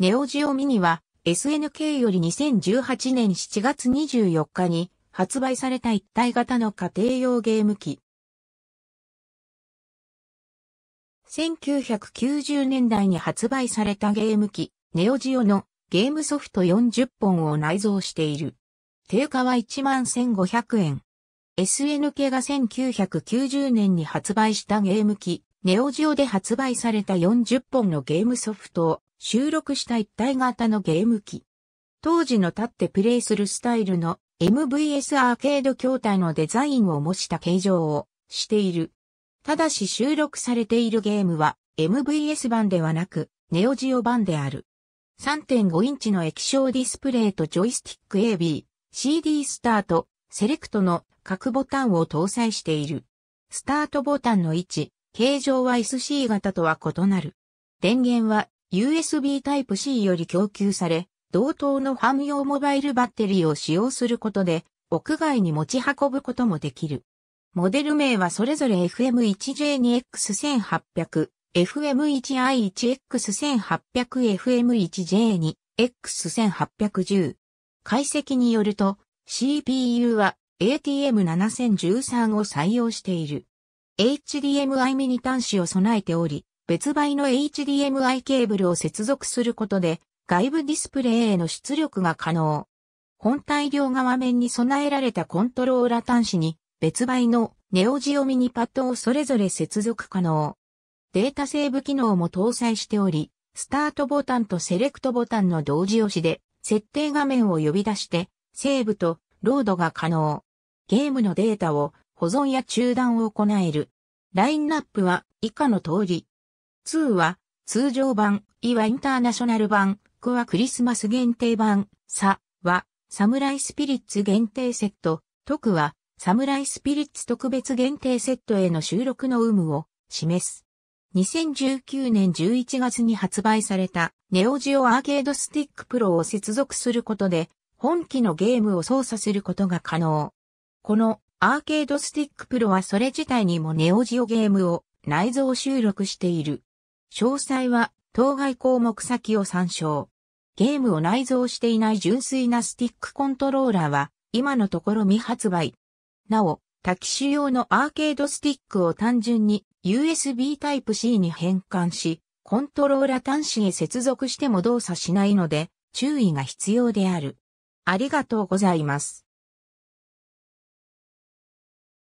ネオジオミニは SNK より2018年7月24日に発売された一体型の家庭用ゲーム機。1990年代に発売されたゲーム機、ネオジオのゲームソフト40本を内蔵している。定価は11,500円。SNK が1990年に発売したゲーム機、ネオジオで発売された40本のゲームソフトを収録した一体型のゲーム機。当時の立ってプレイするスタイルの MVS アーケード筐体のデザインを模した形状をしている。ただし収録されているゲームは MVS 版ではなくネオジオ版である。3.5インチの液晶ディスプレイとジョイスティック AB、CD スタート、セレクトの各ボタンを搭載している。スタートボタンの位置、形状は SC 型とは異なる。電源は USB Type-C より供給され、同等のファン用モバイルバッテリーを使用することで、屋外に持ち運ぶこともできる。モデル名はそれぞれ FM1J2X1800、FM1i1X1800、FM1J2X1810。解析によると、CPU は ATM7013 を採用している。HDMI ミニ端子を備えており、別売の HDMI ケーブルを接続することで、外部ディスプレイへの出力が可能。本体両側面に備えられたコントローラ端子に、別売のネオジオミニパッドをそれぞれ接続可能。データセーブ機能も搭載しており、スタートボタンとセレクトボタンの同時押しで、設定画面を呼び出して、セーブとロードが可能。ゲームのデータを保存や中断を行える。ラインナップは以下の通り、2は、通常版、いはインターナショナル版、クはクリスマス限定版、サは、サムライスピリッツ限定セット、トは、サムライスピリッツ特別限定セットへの収録の有無を示す。2019年11月に発売されたネオジオアーケードスティックプロを接続することで本機のゲームを操作することが可能。このアーケードスティックプロはそれ自体にもネオジオゲームを内蔵収録している。詳細は当該項目先を参照。ゲームを内蔵していない純粋なスティックコントローラーは今のところ未発売。なお、多機種用のアーケードスティックを単純に USB Type-C に変換し、コントローラ端子へ接続しても動作しないので注意が必要である。ありがとうございます。